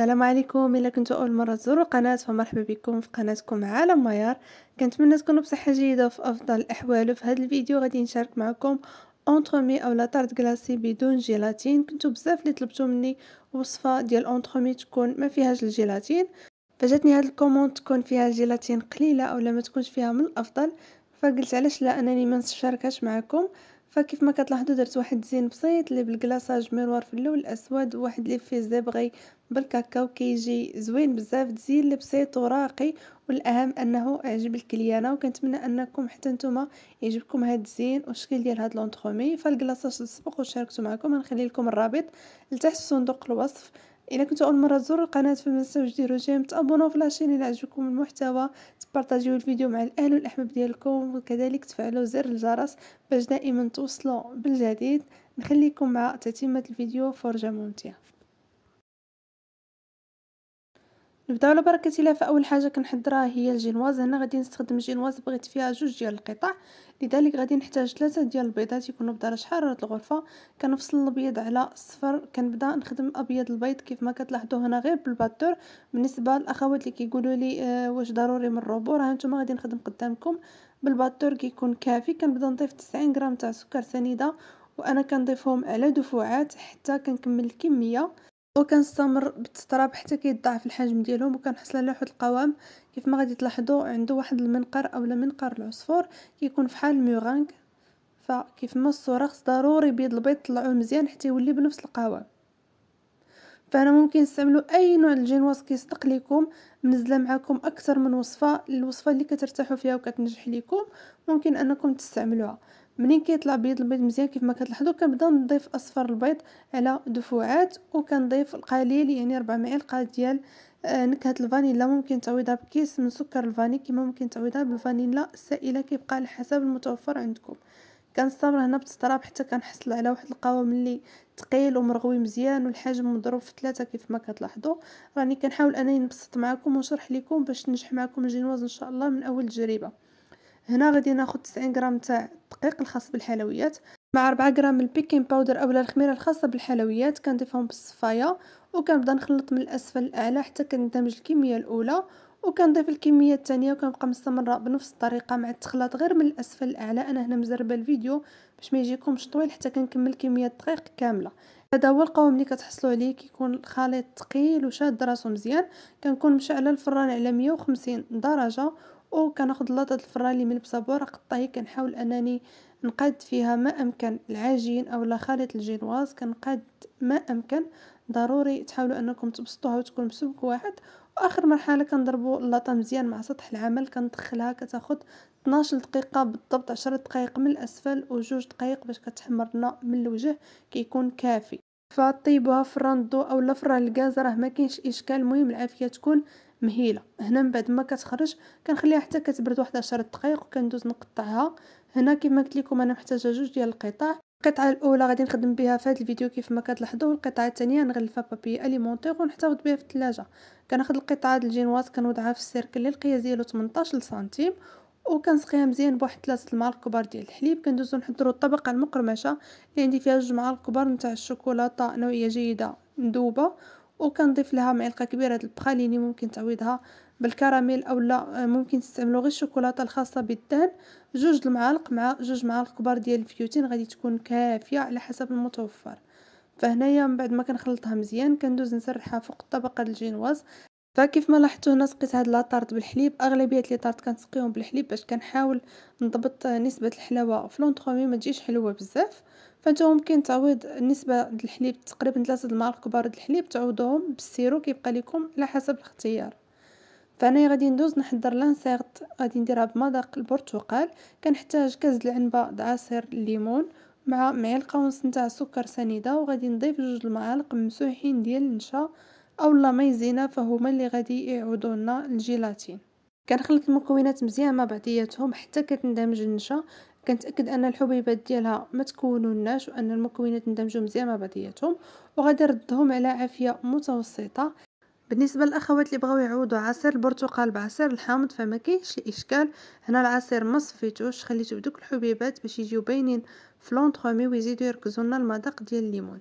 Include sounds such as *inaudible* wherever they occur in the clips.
السلام عليكم الا كنتو اول مره تزوروا القناه فمرحبا بكم في قناتكم عالم ميار كنتمنى تكونوا بصحه جيده وفي افضل الاحوال وفي هذا الفيديو غادي نشارك معكم اونترومي اولا طارد كلاصي بدون جيلاتين كنتو بزاف اللي طلبتو مني وصفه ديال اونترومي تكون ما فيهاش الجيلاتين فجاتني هاد الكوموند تكون فيها جيلاتين قليله اولا ما تكونش فيها من الافضل فقلت علاش لا انني ما نشاركهاش معكم فكيف ما كتلاحظوا درت واحد الزين بسيط اللي بالكلاصاج ميروار في اللون الاسود وواحد اللي فيه زبغي بالكاكاو كيجي زوين بزاف تزين لبسيط وراقي والاهم انه يعجب الكليانه وكنتمنى انكم حتى نتوما يعجبكم هاد الزين والشكل ديال هاد لونطرومي فالكلاصاج السبق وشاركته معكم غنخلي لكم الرابط لتحت في صندوق الوصف الا كنتو اول مره تزوروا القناه فما تنساوش ديروا جيم تابونوا في لاشين الا عجبكم المحتوى تبارطاجيو الفيديو مع الاهل والاحباب ديالكم وكذلك تفعلوا زر الجرس باش دائما توصلوا بالجديد نخليكم مع تتمه الفيديو فرجه ممتعه نبداو على بركه الله فاول حاجه كنحضرها هي الجينواز هنا غادي نستخدم جينواز بغيت فيها جوج ديال القطع لذلك غادي نحتاج ثلاثه ديال البيضات يكونوا بدرجه حراره الغرفه كنفصل الابيض على الصفر كنبدا نخدم ابيض البيض كيف ما كتلاحظوا هنا غير بالباتور بالنسبه للاخوات اللي كيقولوا لي آه واش ضروري من الروبو راه نتوما غادي نخدم قدامكم بالباتور كيكون كافي كنبدا نضيف 90 غرام تاع سكر سنيده وانا كنضيفهم على دفوعات حتى كنكمل الكميه وكنستمر بالتطراب حتى كيضاعف الحجم ديالهم وكنحصل على واحد القوام كيف ما غادي تلاحظوا عنده واحد المنقر اولا منقر العصفور كيكون فحال الميغانغ فكيف ما الصوره خص ضروري بيض البيض طلعوه مزيان حتى يولي بنفس القوام فانا ممكن تستعملوا اي نوع الجينواز كيصدق لكم منزله معكم اكثر من وصفه الوصفه اللي كترتاحوا فيها وكتنجح لكم ممكن انكم تستعملوها منين كيطلع بيض البيض مزيان كيف ما كتلاحظوا كنبدا نضيف اصفر البيض على دفوعات وكنضيف القليل يعني 4 معالق ديال آه، نكهه الفانيلا ممكن تعوضها بكيس من سكر الفاني كما ممكن تعوضها بالفانيلا السائله كيبقى على حسب المتوفر عندكم كنستمر هنا بالتطراب حتى كنحصل على واحد القوام اللي ثقيل ومرغوي مزيان والحجم مضروب في ثلاثة كيف ما كتلاحظوا راني كنحاول انني نبسط معكم ونشرح لكم باش ننجح معكم الجينواز ان شاء الله من اول تجربه هنا غادي ناخذ 90 غرام تاع الدقيق الخاص بالحلويات مع 4 غرام البيكين باودر اولا الخميره الخاصه بالحلويات كنضيفهم بالصفايه وكنبدا نخلط من الاسفل للاعلى حتى كندمج الكميه الاولى وكنضيف الكميه الثانيه وكنبقى مستمره بنفس الطريقه مع التخلاط غير من الاسفل للاعلى انا هنا مزربه الفيديو باش ما يجيكمش طويل حتى كنكمل كميه الدقيق كامله هذا هو القوام اللي كتحصلوا عليه كيكون الخليط ثقيل وشاد راسو مزيان كنكون مشعله الفران على 150 درجه وكناخذ لاطه الفرالي من بصبوره قطاهي كنحاول انني نقاد فيها ما امكن العجين او لا خليط الجينواز كنقاد ما امكن ضروري تحاولوا انكم تبسطوها وتكون بسبك واحد واخر مرحله كنضربوا اللاطه مزيان مع سطح العمل كندخلها كتاخذ 12 دقيقه بالضبط 10 دقائق من الاسفل وجوج دقائق باش كتحمر لنا من الوجه كيكون كافي فطيبوها في الراندو اولا في الغاز راه ما كاينش اشكال المهم العافيه تكون مهيله هنا من بعد ما كتخرج كنخليها حتى كتبرد واحد 10 دقائق وكندوز نقطعها هنا كما قلت لكم انا محتاجه جوج ديال القطع القطعه الاولى غادي نخدم بها في هذا الفيديو كيف ما كتلاحظوا والقطعه الثانيه نغلفها بابي اليمونتيغ ونحتفظ بها في الثلاجه كناخذ القطعه ديال الجينواز كنوضعها في السيركل اللي القياس ديالو 18 سنتيم وكنسقيها مزيان بواحد ثلاثه المعالق كبار ديال الحليب كندوزو نحضروا الطبقه المقرمشه اللي عندي فيها جوج معالق كبار نتاع الشوكولاته نوعيه جيده مذوبه وكنضيف لها معلقه كبيره د البخاليني ممكن تعويضها بالكراميل اولا آه، ممكن تستعملوا غير الشوكولاته الخاصه بالدهن جوج المعالق مع جوج معالق كبار ديال الفيوتين غادي تكون كافيه على حسب المتوفر فهنايا من بعد ما كنخلطها مزيان كندوز نسرحها فوق الطبقه ديال الجينواز فكيف ما لاحظتوا هنا سقيت هاد لاطارد بالحليب اغلبيه لي طارد كنسقيهم بالحليب باش كنحاول نضبط آه، نسبه الحلاوه في لونطخومي ما تجيش حلوه بزاف فانت ممكن تعوض النسبه د الحليب تقريبا تلاتة د المعالق كبار د الحليب تعوضوهم بالسيرو كيبقى لكم على حسب الاختيار فانا غادي ندوز نحضر لانسيرت غادي نديرها بمذاق البرتقال كنحتاج كاس د العنبه د عصير الليمون مع معلقه ونص نتاع سكر سنيده وغادي نضيف جوج المعالق مسوحين ديال النشا او لا مايزينا فهما اللي غادي يعوضوا لنا الجيلاتين كنخلط المكونات مزيان مع بعضياتهم حتى كتندمج النشا كنتاكد ان الحبيبات ديالها ما تكونوناش وان المكونات اندمجوا مزيان مع بعضياتهم وغادي نردهم على عافيه متوسطه بالنسبه للاخوات اللي بغاو يعوضوا عصير البرتقال بعصير الحامض فما كاينش الاشكال هنا العصير ما صفيتوش خليته بدوك الحبيبات باش يجيو باينين في لونطومي ويزيدوا يركزوا لنا المذاق ديال الليمون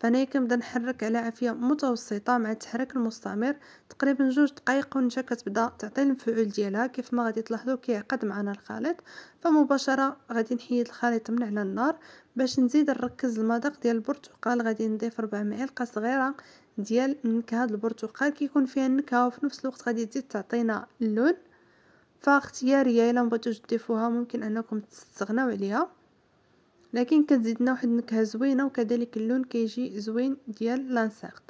فانا كنبدا نحرك على عافيه متوسطه مع التحريك المستمر تقريبا جوج دقائق ونتا كتبدا تعطي المفعول ديالها كيف ما غادي تلاحظوا كيعقد معنا الخليط فمباشره غادي نحيد الخليط من على النار باش نزيد نركز المذاق ديال البرتقال غادي نضيف ربع معلقه صغيره ديال نكهه البرتقال كيكون فيها النكهه وفي نفس الوقت غادي تزيد تعطينا اللون فاختياريه الا بغيتو تضيفوها ممكن انكم تستغناو عليها لكن كتزيدنا واحد النكهه زوينه وكذلك اللون كيجي زوين ديال لانسيرت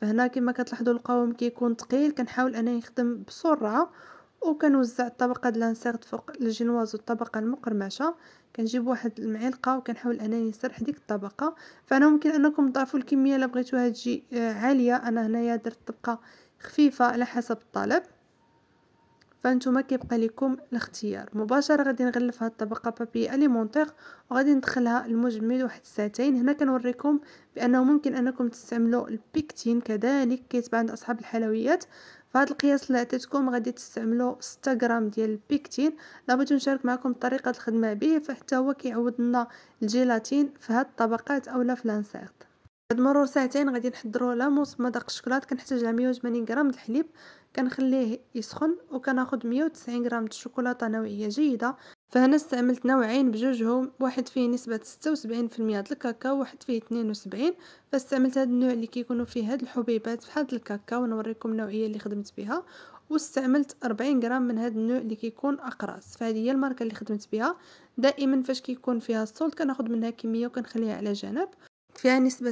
فهنا كما كتلاحظوا القوام كيكون ثقيل كنحاول انا نخدم بسرعه وكنوزع الطبقه ديال لانسيرت فوق الجينواز والطبقه المقرمشه كنجيب واحد المعلقه وكنحاول انني نسرح ديك الطبقه فانا ممكن انكم تضافوا الكميه الا بغيتوها تجي آه، عاليه انا هنايا درت طبقه خفيفه على حسب الطلب فانتوما كيبقى لكم الاختيار مباشره غادي نغلف هاد الطبقه بابي اليمونتيغ وغادي ندخلها المجمد واحد الساعتين هنا كنوريكم بانه ممكن انكم تستعملوا البيكتين كذلك كيتباع عند اصحاب الحلويات فهاد القياس اللي عطيتكم غادي تستعملوا 6 غرام ديال البيكتين لابد نشارك معكم طريقه الخدمه به فحتى هو كيعوض لنا الجيلاتين في هاد الطبقات اولا في لانسيرت بعد مرور ساعتين غادي نحضروا لاموس مذاق الشوكولات كنحتاج 180 غرام د الحليب كنخليه يسخن وكناخد 190 غرام الشوكولاته نوعيه جيده فهنا استعملت نوعين بجوجهم واحد فيه نسبه 76% الكاكاو واحد فيه 72 فاستعملت هذا النوع اللي كيكونوا فيه هاد الحبيبات بحال الكاكاو نوريكم النوعيه اللي خدمت بها واستعملت 40 غرام من هذا النوع اللي كيكون اقراص فهذه هي الماركه اللي خدمت بها دائما فاش كيكون فيها السولت كناخد منها كميه وكنخليها على جنب فيها نسبة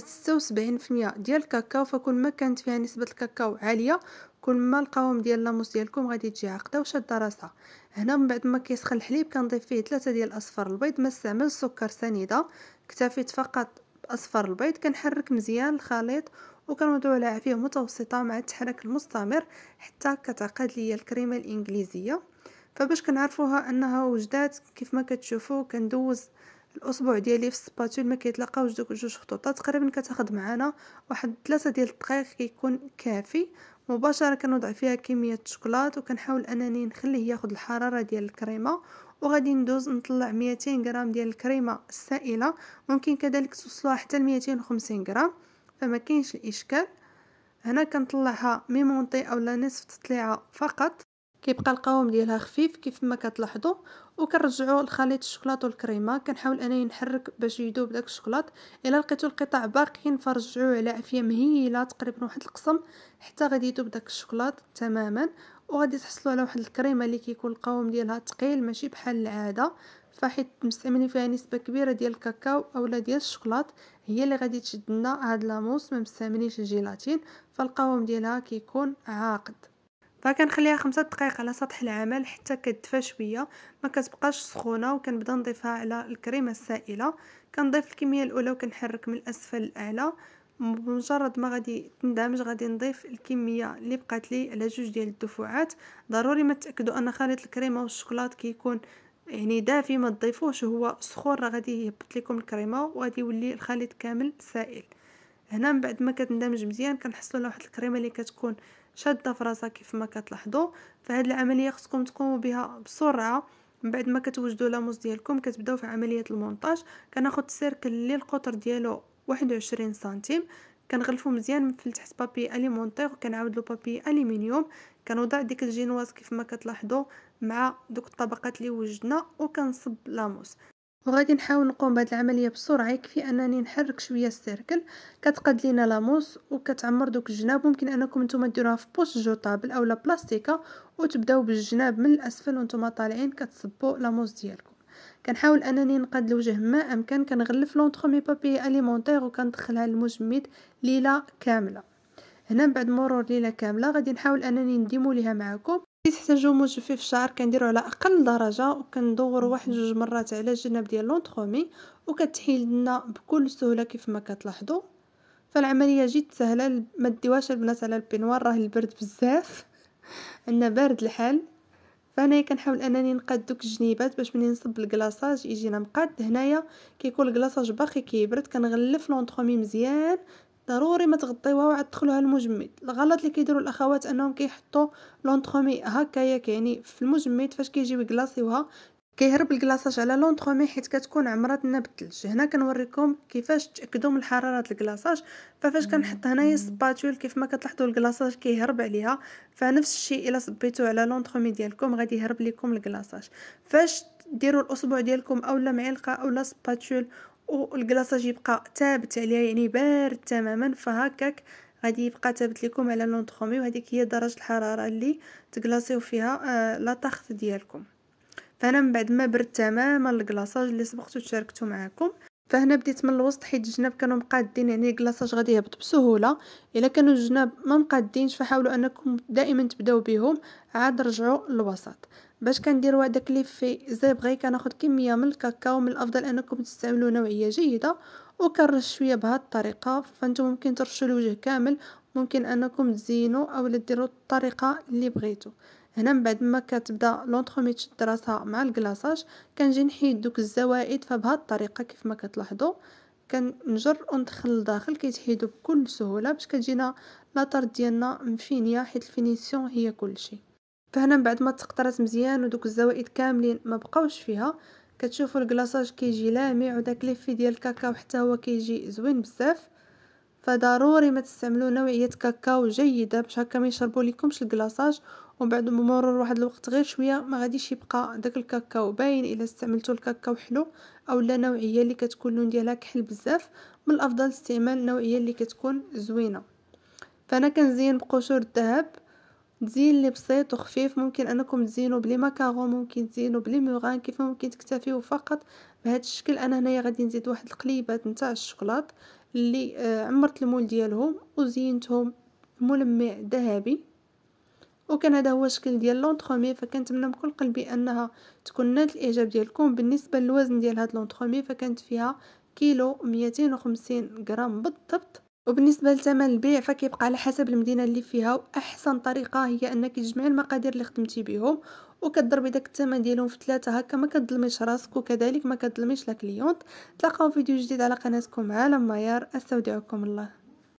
76% ديال الكاكاو فكل ما كانت فيها نسبة الكاكاو عالية كل ما القوام ديال لاموس ديالكم غادي تجي عقده وشاده راسها هنا من بعد ما كيسخن الحليب كنضيف فيه ثلاثة ديال الاصفر البيض ما استعمل سكر سنيده اكتفيت فقط باصفر البيض كنحرك مزيان الخليط وكنوضعو على عافيه متوسطه مع التحرك المستمر حتى كتعقد ليا الكريمه الانجليزيه فباش كنعرفوها انها وجدات كيف ما كتشوفوا كندوز الاصبع ديالي في السباتول ما كيتلاقاوش دوك جوج خطوطات تقريبا كتاخد معانا واحد ثلاثة ديال الدقائق كيكون كافي مباشره كنوضع فيها كميه الشوكولات وكنحاول انني نخليه ياخذ الحراره ديال الكريمه وغادي ندوز نطلع 200 غرام ديال الكريمه السائله ممكن كذلك توصلوها حتى ل 250 غرام فما كاينش الاشكال هنا كنطلعها ميمونطي اولا نصف تطليعه فقط كيبقى القوام ديالها خفيف كيف ما كتلاحظوا وكنرجعوا لخليط الشوكولاط والكريمه كنحاول انني نحرك باش يذوب داك الشوكولاط الا لقيتو القطع باقيين فرجعوه على عافيه مهيله تقريبا واحد القسم حتى غادي يذوب داك الشوكولاط تماما وغادي تحصلوا على واحد الكريمه اللي كيكون القوام ديالها ثقيل ماشي بحال العاده فحيت مستعملين فيها نسبه كبيره ديال الكاكاو اولا ديال الشوكولاط هي اللي غادي تشد لنا هاد لاموس ما مستعملينش الجيلاتين فالقوام ديالها كيكون عاقد فكنخليها خمسة دقائق على سطح العمل حتى كتدفى شويه ما كتبقاش سخونه وكنبدا نضيفها على الكريمه السائله كنضيف الكميه الاولى وكنحرك من الاسفل للاعلى بمجرد ما غادي تندمج غادي نضيف الكميه اللي بقات لي على جوج ديال الدفعات ضروري ما تاكدوا ان خليط الكريمه والشوكولات كيكون يعني دافي ما تضيفوش هو سخون راه غادي يهبط لكم الكريمه وغادي يولي الخليط كامل سائل هنا من بعد ما كتندمج مزيان كنحصلوا على واحد الكريمه اللي كتكون شاده في راسها كيف ما كتلاحظوا فهاد العمليه خصكم تقوموا بها بسرعه من بعد ما كتوجدوا لاموس ديالكم كتبداو في عمليه المونتاج كناخذ السيركل اللي القطر ديالو 21 سنتيم كنغلفو مزيان من تحت بابي اليمونتيغ وكنعاود له بابي الومنيوم كنوضع ديك الجينواز كيف ما كتلاحظوا مع دوك الطبقات اللي وجدنا وكنصب لاموس وغادي نحاول نقوم بهاد العمليه بسرعه يكفي انني نحرك شويه السيركل كتقاد لينا لاموس وكتعمر دوك الجناب ممكن انكم نتوما ديروها في بوش جوطابل اولا بلاستيكه وتبداو بالجناب من الاسفل وانتم طالعين كتصبوا لاموس ديالكم كنحاول انني نقاد الوجه ما امكن كنغلف مي بابي اليمونتير وكندخلها للمجمد ليله كامله هنا من بعد مرور ليله كامله غادي نحاول انني نديمو ليها معكم كي تحتاجو في الشعر كنديرو على اقل درجه وكندورو واحد جوج مرات على الجناب ديال لونطخومي وكتحيد لنا بكل سهوله كيف ما كتلاحظوا فالعمليه جد سهله ما ديوهاش البنات على البنوار راه البرد بزاف عندنا *laughs* بارد الحال فهنايا كنحاول انني نقاد دوك الجنيبات باش ملي نصب الكلاصاج يجينا مقاد هنايا كيكون الكلاصاج باقي كيبرد كنغلف لونطخومي مزيان ضروري ما تغطيوها تدخلوها المجمد الغلط اللي كيديروا الاخوات انهم كيحطوا لونترومي هكاياك يعني في المجمد فاش كيجيو يكلاصيوها كيهرب الكلاصاج على لونطرومي حيت كتكون عمرتنا بالثلج هنا كنوريكم كيفاش تاكدوا من حراره الكلاصاج ففاش كنحط هنايا السباتول كيف ما كتلاحظوا الكلاصاج كيهرب عليها فنفس الشيء الا صبيتوه على لونطرومي ديالكم غادي يهرب لكم الكلاصاج فاش ديروا الاصبع ديالكم اولا معلقه اولا سباتول والكلاصاج يبقى ثابت عليها يعني بارد تماما فهكاك غادي يبقى ثابت لكم على لونطخومي وهذيك هي درجه الحراره اللي تكلاصيو فيها آه لاطاخت ديالكم فانا من بعد ما برد تماما الكلاصاج اللي سبقتو تشاركتو معكم فهنا بديت من الوسط حيت الجناب كانوا مقادين يعني الكلاصاج غادي يهبط بسهوله الا كانوا الجناب ما مقادينش فحاولوا انكم دائما تبداو بهم عاد رجعوا للوسط باش كندير هذاك لي في زيب بغي كناخذ كميه من الكاكاو من الافضل انكم تستعملوا نوعيه جيده وكنرش شويه بهذه الطريقه فانتم ممكن ترشوا الوجه كامل ممكن انكم تزينوا او ديروا الطريقه اللي بغيتوا هنا من بعد ما كتبدا لونتروميت شد مع الكلاصاج كنجي نحيد دوك الزوائد فبهذه الطريقه كيف ما كتلاحظوا كنجر وندخل لداخل كيتحيدوا بكل سهوله باش كتجينا لاطار ديالنا مفينيه حيت الفينيسيون هي كلشي فهنا من بعد ما تقطرات مزيان ودوك الزوائد كاملين ما بقاوش فيها كتشوفوا الكلاصاج كيجي لامع وداك ليفي ديال الكاكاو حتى هو كيجي زوين بزاف فضروري ما تستعملوا نوعيه كاكاو جيده باش هكا ما يشربوا لكمش الكلاصاج ومن بعد بمرور واحد الوقت غير شويه ما غاديش يبقى داك الكاكاو باين الا استعملتوا الكاكاو حلو اولا نوعيه اللي كتكون لون ديالها كحل بزاف من الافضل استعمال نوعيه اللي كتكون زوينه فانا كنزين بقشور الذهب تزين لي بسيط وخفيف ممكن انكم تزينوا بلي ماكارون ممكن تزينوا بلي موغان كيف ممكن تكتفيو فقط بهذا الشكل انا هنايا غادي نزيد واحد القليبات نتاع الشوكولاط اللي آه، عمرت المول ديالهم وزينتهم ملمع ذهبي وكان هذا هو الشكل ديال لونطخومي فكنتمنى من كل قلبي انها تكون نالت الاعجاب ديالكم بالنسبه للوزن ديال هاد لونطخومي فكانت فيها كيلو 250 غرام بالضبط وبالنسبه لثمن البيع فكيبقى على حسب المدينه اللي فيها واحسن طريقه هي انك تجمعي المقادير اللي خدمتي بهم وكتضربي داك الثمن ديالهم في ثلاثه هكا ما كتظلميش راسك وكذلك ما كتظلميش لا كليونت تلاقاو فيديو جديد على قناتكم عالم معيار استودعكم الله